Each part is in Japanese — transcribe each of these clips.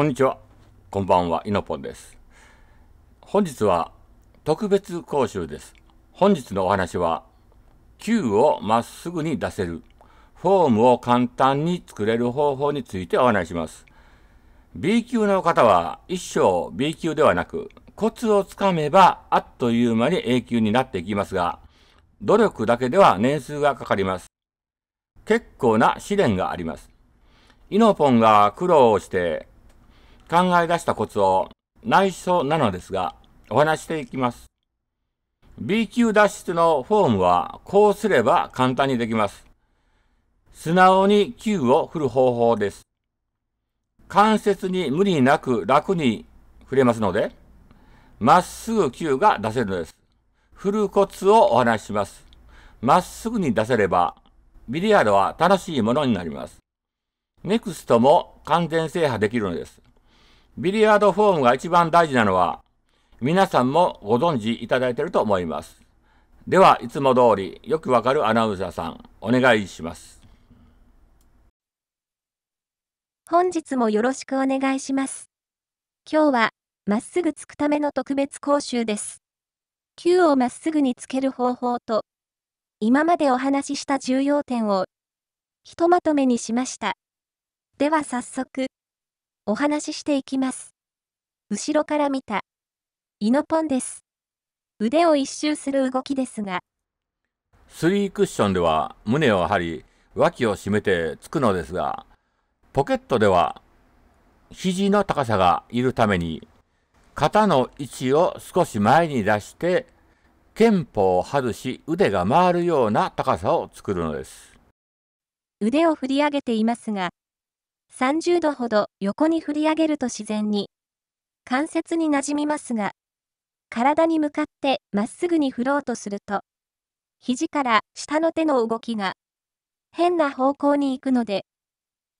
こんにちは。こんばんは。イノポンです。本日は特別講習です。本日のお話は、球をまっすぐに出せる、フォームを簡単に作れる方法についてお話します。B 級の方は一生 B 級ではなく、コツをつかめばあっという間に A 級になっていきますが、努力だけでは年数がかかります。結構な試練があります。イノポンが苦労をして考え出したコツを内緒なのですが、お話していきます。B 級脱出のフォームはこうすれば簡単にできます。素直に Q を振る方法です。関節に無理なく楽に振れますので、まっすぐ Q が出せるのです。振るコツをお話しします。まっすぐに出せれば、ビリヤードは楽しいものになります。ネクストも完全制覇できるのです。ビリヤードフォームが一番大事なのは、皆さんもご存知いただいていると思います。では、いつも通り、よくわかるアナウンサーさん、お願いします。本日もよろしくお願いします。今日は、まっすぐつくための特別講習です。球をまっすぐにつける方法と、今までお話しした重要点を、ひとまとめにしました。では早速。お話ししていきます。後ろから見た。イノポンです。腕を一周する動きですが。スリークッションでは胸を張り、脇を締めてつくのですが、ポケットでは肘の高さがいるために、肩の位置を少し前に出して、肩法を外し腕が回るような高さを作るのです。腕を振り上げていますが、30度ほど横に振り上げると自然に関節になじみますが、体に向かってまっすぐに振ろうとすると、肘から下の手の動きが変な方向に行くので、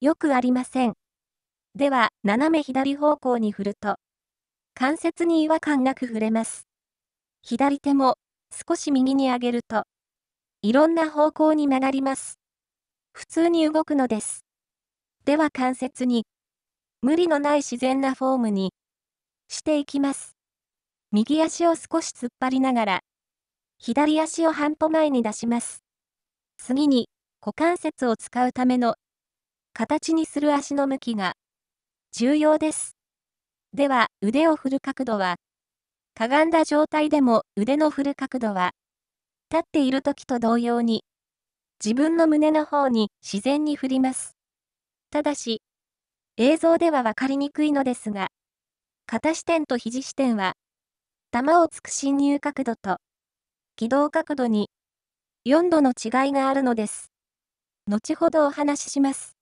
よくありません。では、斜め左方向に振ると、関節に違和感なく振れます。左手も少し右に上げると、いろんな方向に曲がります。普通に動くのです。では関節に、無理のない自然なフォームに、していきます。右足を少し突っ張りながら、左足を半歩前に出します。次に、股関節を使うための、形にする足の向きが、重要です。では、腕を振る角度は、かがんだ状態でも腕の振る角度は、立っている時と同様に、自分の胸の方に自然に振ります。ただし、映像では分かりにくいのですが、片視点と肘視点は、弾を突く侵入角度と、軌道角度に、4度の違いがあるのです。後ほどお話しします。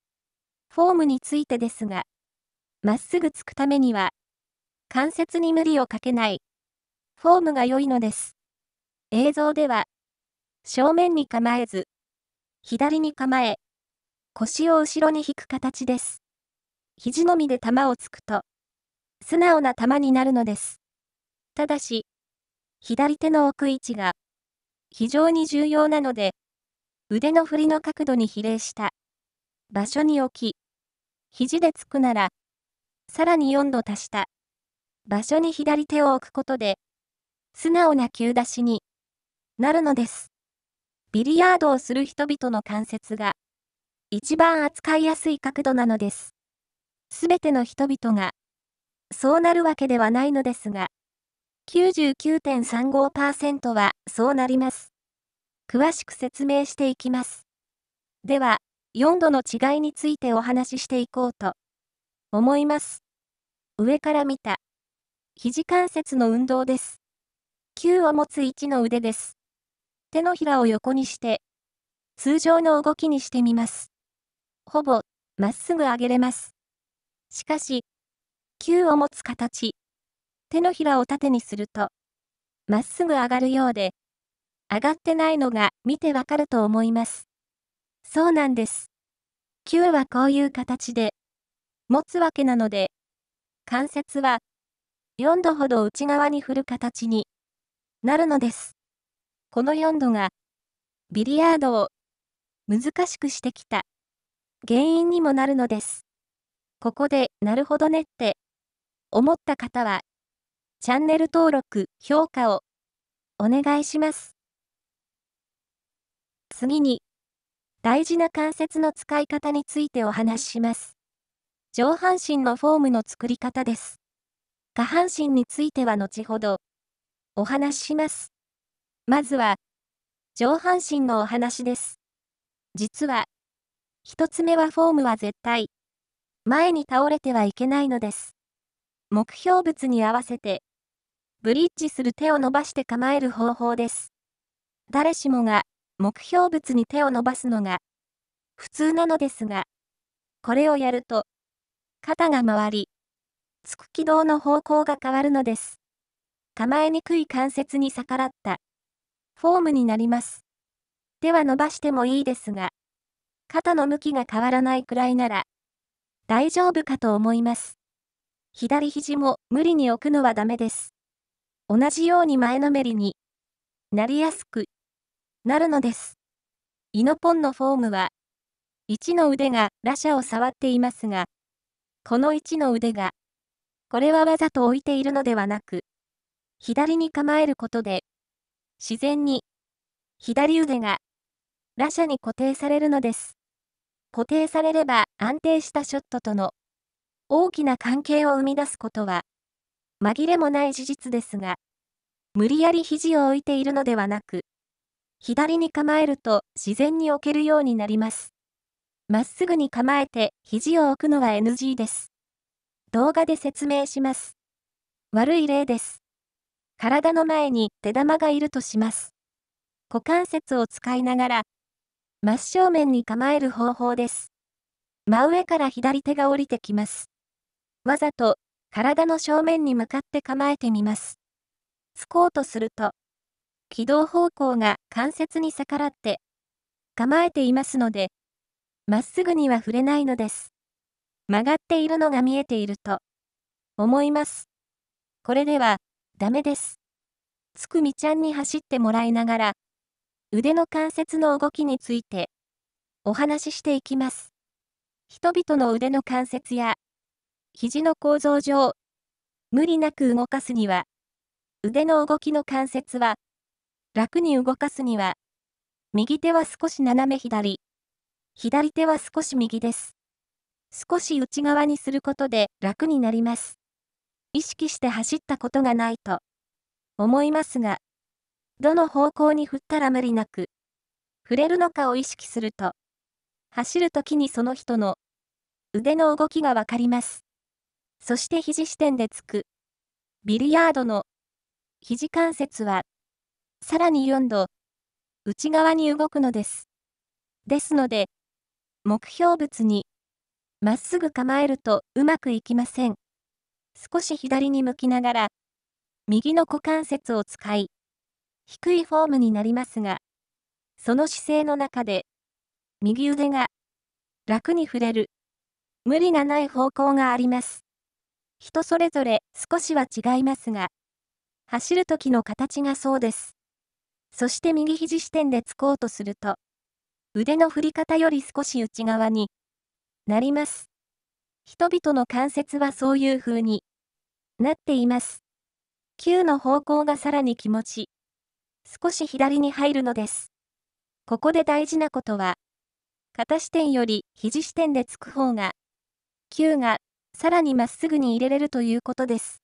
フォームについてですが、まっすぐ突くためには、関節に無理をかけない、フォームが良いのです。映像では、正面に構えず、左に構え、腰を後ろに引く形です。肘のみで玉を突くと、素直な玉になるのです。ただし、左手の置く位置が非常に重要なので、腕の振りの角度に比例した場所に置き、肘でつくなら、さらに4度足した場所に左手を置くことで、素直な急出しになるのです。ビリヤードをする人々の関節が、一番扱いやすい角度なのです。すべての人々が、そうなるわけではないのですが、99.35%はそうなります。詳しく説明していきます。では、4度の違いについてお話ししていこうと思います。上から見た、肘関節の運動です。9を持つ1の腕です。手のひらを横にして、通常の動きにしてみます。ほぼ、まっすぐ上げれます。しかし、球を持つ形、手のひらを縦にすると、まっすぐ上がるようで、上がってないのが見てわかると思います。そうなんです。球はこういう形で、持つわけなので、関節は、4度ほど内側に振る形になるのです。この4度が、ビリヤードを難しくしてきた原因にもなるのです。ここで、なるほどねって、思った方は、チャンネル登録、評価を、お願いします。次に、大事な関節の使い方についてお話しします。上半身のフォームの作り方です。下半身については後ほどお話しします。まずは、上半身のお話です。実は、一つ目はフォームは絶対。前に倒れてはいけないのです。目標物に合わせて、ブリッジする手を伸ばして構える方法です。誰しもが目標物に手を伸ばすのが普通なのですが、これをやると、肩が回り、突く軌道の方向が変わるのです。構えにくい関節に逆らったフォームになります。手は伸ばしてもいいですが、肩の向きが変わらないくらいなら、大丈夫かと思います。左肘も無理に置くのはダメです。同じように前のめりになりやすくなるのです。イノポンのフォームは、1の腕がラシャを触っていますが、この1の腕が、これはわざと置いているのではなく、左に構えることで、自然に、左腕が、ラシャに固定されるのです。固定されれば安定したショットとの大きな関係を生み出すことは紛れもない事実ですが、無理やり肘を置いているのではなく、左に構えると自然に置けるようになります。まっすぐに構えて肘を置くのは NG です。動画で説明します。悪い例です。体の前に手玉がいるとします。股関節を使いながら真正面に構える方法です。真上から左手が降りてきます。わざと、体の正面に向かって構えてみます。突こうとすると、軌道方向が関節に逆らって、構えていますので、まっすぐには触れないのです。曲がっているのが見えていると、思います。これでは、ダメです。つくみちゃんに走ってもらいながら、腕の関節の動きについてお話ししていきます。人々の腕の関節や肘の構造上、無理なく動かすには、腕の動きの関節は、楽に動かすには、右手は少し斜め左、左手は少し右です。少し内側にすることで楽になります。意識して走ったことがないと思いますが、どの方向に振ったら無理なく、触れるのかを意識すると、走るときにその人の腕の動きがわかります。そして肘視点でつく。ビリヤードの肘関節は、さらに4度、内側に動くのです。ですので、目標物に、まっすぐ構えるとうまくいきません。少し左に向きながら、右の股関節を使い、低いフォームになりますが、その姿勢の中で、右腕が楽に触れる、無理がない方向があります。人それぞれ少しは違いますが、走る時の形がそうです。そして右肘視点で突こうとすると、腕の振り方より少し内側になります。人々の関節はそういう風になっています。球の方向がさらに気持ち少し左に入るのです。ここで大事なことは、肩支点より肘支点でつく方が、球がさらにまっすぐに入れれるということです。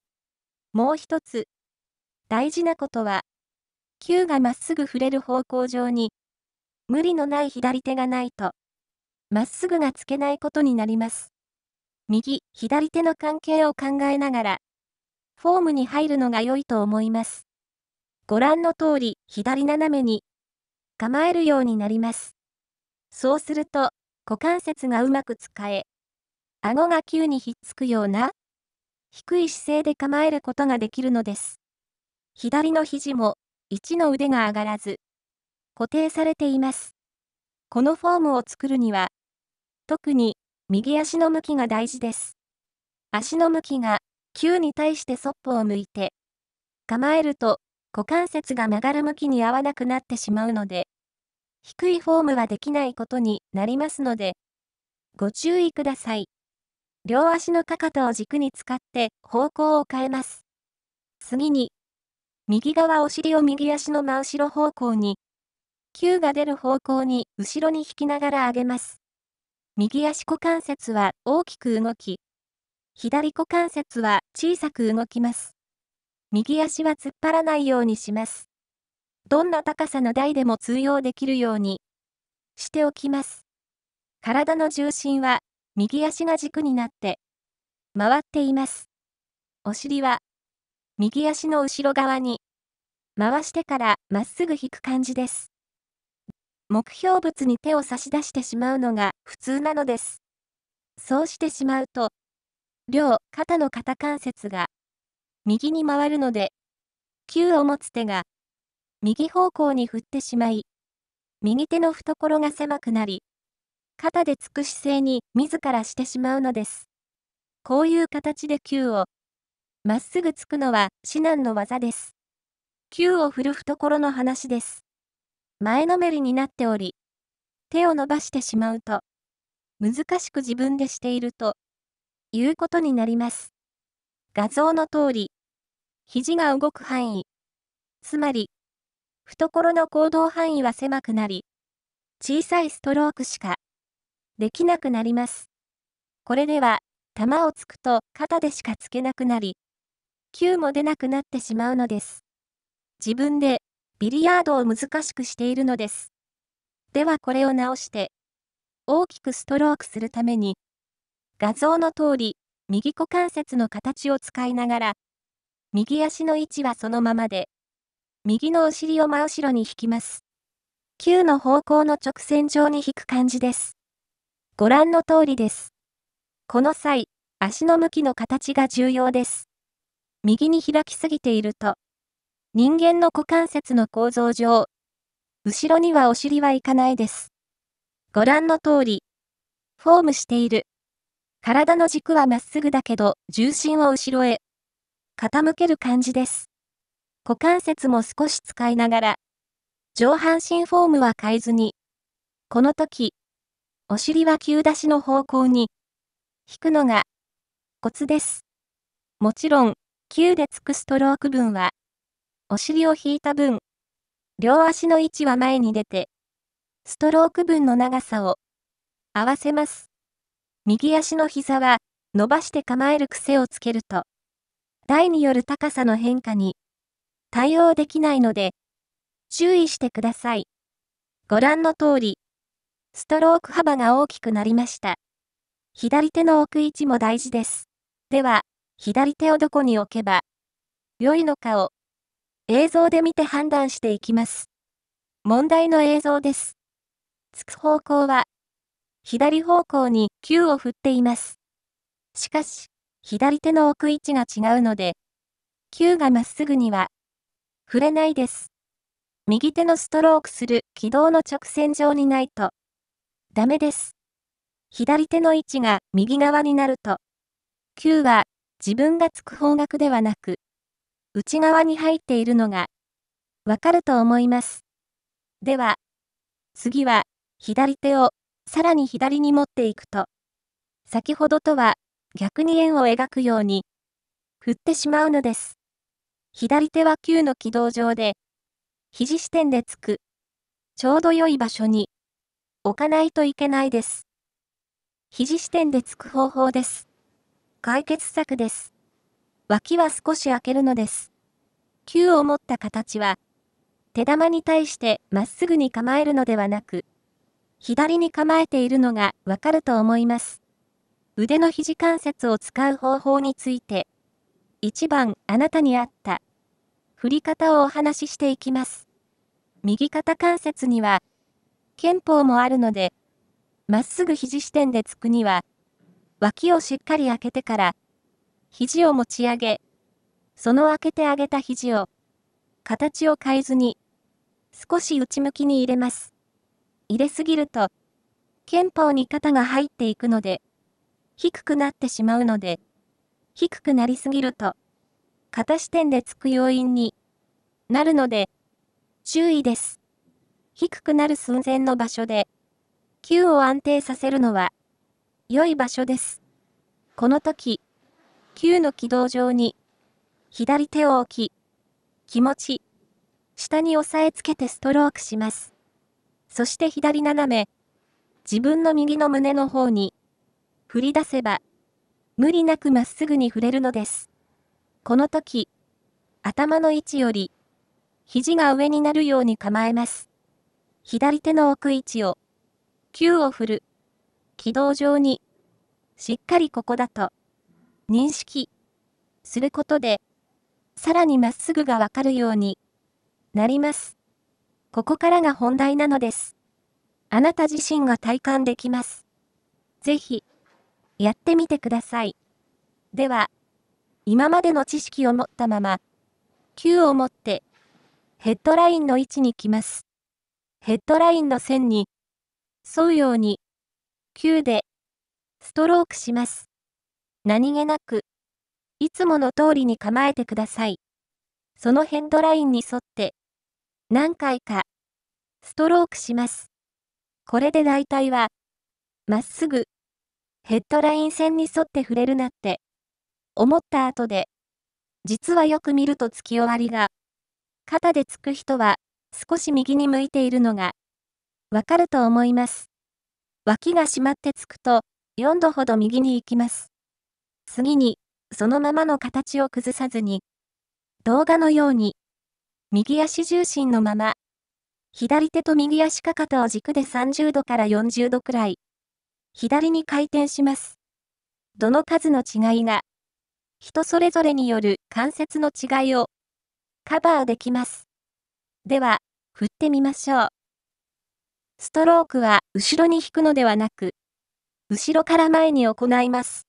もう一つ、大事なことは、球がまっすぐ触れる方向上に、無理のない左手がないと、まっすぐがつけないことになります。右、左手の関係を考えながら、フォームに入るのが良いと思います。ご覧の通り左斜めに構えるようになります。そうすると、股関節がうまく使え、顎が急にひっつくような低い姿勢で構えることができるのです。左の肘も1の腕が上がらず、固定されています。このフォームを作るには、特に右足の向きが大事です。足の向きが9に対してそっぽを向いて、構えると股関節が曲がる向きに合わなくなってしまうので、低いフォームはできないことになりますので、ご注意ください。両足のかかとを軸に使って方向を変えます。次に、右側お尻を右足の真後ろ方向に、球が出る方向に後ろに引きながら上げます。右足股関節は大きく動き、左股関節は小さく動きます。右足は突っ張らないようにします。どんな高さの台でも通用できるようにしておきます。体の重心は右足が軸になって回っています。お尻は右足の後ろ側に回してからまっすぐ引く感じです。目標物に手を差し出してしまうのが普通なのです。そうしてしまうと、両肩の肩関節が右に回るので、Q を持つ手が、右方向に振ってしまい、右手の懐が狭くなり、肩でつく姿勢に自らしてしまうのです。こういう形で球を、まっすぐつくのは至難の技です。Q を振る懐の話です。前のめりになっており、手を伸ばしてしまうと、難しく自分でしていると、いうことになります。画像の通り、肘が動く範囲、つまり、懐の行動範囲は狭くなり、小さいストロークしかできなくなります。これでは、球を突くと肩でしかつけなくなり、球も出なくなってしまうのです。自分でビリヤードを難しくしているのです。ではこれを直して、大きくストロークするために、画像の通り、右股関節の形を使いながら、右足の位置はそのままで、右のお尻を真後ろに引きます。9の方向の直線上に引く感じです。ご覧の通りです。この際、足の向きの形が重要です。右に開きすぎていると、人間の股関節の構造上、後ろにはお尻はいかないです。ご覧の通り、フォームしている。体の軸はまっすぐだけど、重心を後ろへ傾ける感じです。股関節も少し使いながら、上半身フォームは変えずに、この時、お尻は急出しの方向に、引くのが、コツです。もちろん、9でつくストローク分は、お尻を引いた分、両足の位置は前に出て、ストローク分の長さを合わせます。右足の膝は伸ばして構える癖をつけると、台による高さの変化に対応できないので、注意してください。ご覧の通り、ストローク幅が大きくなりました。左手の置く位置も大事です。では、左手をどこに置けば良いのかを映像で見て判断していきます。問題の映像です。つく方向は左方向に球を振っています。しかし、左手の置く位置が違うので、9がまっすぐには、触れないです。右手のストロークする軌道の直線上にないと、ダメです。左手の位置が右側になると、9は自分がつく方角ではなく、内側に入っているのが、わかると思います。では、次は、左手をさらに左に持っていくと、先ほどとは逆に円を描くように、振ってしまうのです。左手は9の軌道上で、肘支点でつく、ちょうど良い場所に、置かないといけないです。肘支点でつく方法です。解決策です。脇は少し開けるのです。球を持った形は、手玉に対してまっすぐに構えるのではなく、左に構えているのがわかると思います。腕の肘関節を使う方法について、1番、あなたに合った、振り方をお話ししていきます。右肩関節には、憲法もあるので、まっすぐ肘支点でつくには、脇をしっかり開けてから、肘を持ち上げ、その開けてあげた肘を、形を変えずに、少し内向きに入れます。入れすぎると、憲法に肩が入っていくので、低くなってしまうので、低くなりすぎると、肩視点でつく要因になるので、注意です。低くなる寸前の場所で、球を安定させるのは、良い場所です。この時、球の軌道上に、左手を置き、気持ち、下に押さえつけてストロークします。そして左斜め。自分の右の胸の方に。振り出せば、無理なくまっすぐに触れるのです。この時、頭の位置より、肘が上になるように構えます。左手の置く位置を、9を振る、軌道上に、しっかりここだと、認識、することで、さらにまっすぐがわかるようになります。ここからが本題なのです。あなた自身が体感できます。ぜひ、やってみてください。では、今までの知識を持ったまま、Q を持って、ヘッドラインの位置に来ます。ヘッドラインの線に、沿うように、Q で、ストロークします。何気なく、いつもの通りに構えてください。そのヘッドラインに沿って、何回か、ストロークします。これで大体は、まっすぐ、ヘッドライン線に沿って触れるなって、思った後で、実はよく見ると突き終わりが、肩でつく人は、少し右に向いているのが、わかると思います。脇が締まってつくと、4度ほど右に行きます。次に、そのままの形を崩さずに、動画のように、右足重心のまま。左手と右足かかとを軸で30度から40度くらい。左に回転します。どの数の違いが、人それぞれによる関節の違いをカバーできます。では、振ってみましょう。ストロークは後ろに引くのではなく、後ろから前に行います。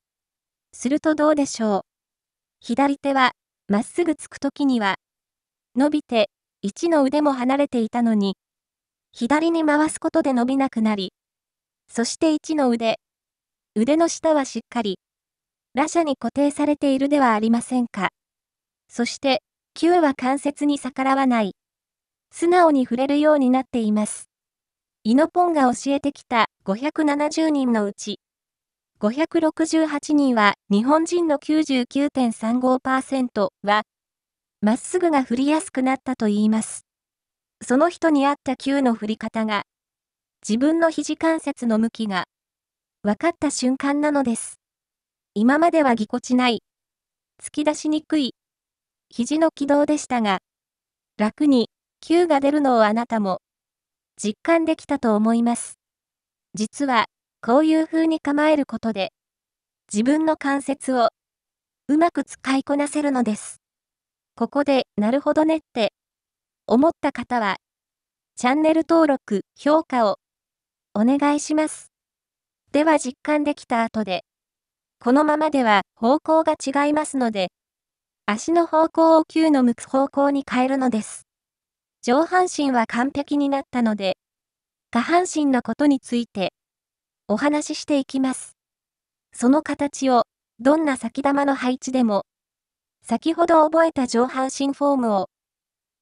するとどうでしょう。左手は、まっすぐつくときには、伸びて、一の腕も離れていたのに、左に回すことで伸びなくなり、そして一の腕、腕の下はしっかり、ラシャに固定されているではありませんか。そして、9は関節に逆らわない。素直に触れるようになっています。イノポンが教えてきた570人のうち、568人は日本人の99.35%はまっすぐが振りやすくなったと言います。その人に合った球の振り方が、自分の肘関節の向きが、分かった瞬間なのです。今まではぎこちない、突き出しにくい、肘の軌道でしたが、楽に、球が出るのをあなたも、実感できたと思います。実は、こういう風に構えることで、自分の関節を、うまく使いこなせるのです。ここで、なるほどねって、思った方は、チャンネル登録、評価を、お願いします。では実感できた後で、このままでは方向が違いますので、足の方向を9の向く方向に変えるのです。上半身は完璧になったので、下半身のことについて、お話ししていきます。その形を、どんな先玉の配置でも、先ほど覚えた上半身フォームを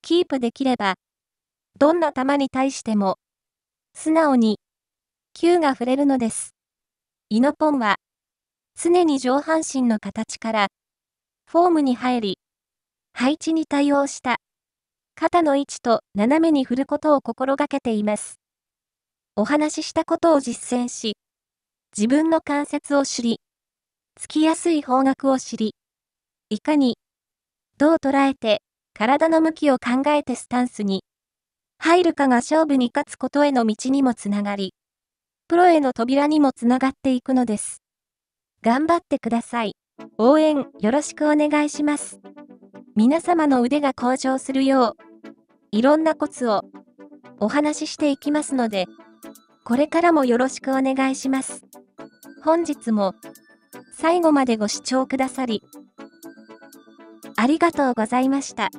キープできれば、どんな球に対しても、素直に、球が触れるのです。イノポンは、常に上半身の形から、フォームに入り、配置に対応した、肩の位置と斜めに振ることを心がけています。お話ししたことを実践し、自分の関節を知り、つきやすい方角を知り、いかに、どう捉えて、体の向きを考えてスタンスに、入るかが勝負に勝つことへの道にもつながり、プロへの扉にもつながっていくのです。頑張ってください。応援よろしくお願いします。皆様の腕が向上するよう、いろんなコツをお話ししていきますので、これからもよろしくお願いします。本日も最後までご視聴くださり、ありがとうございました。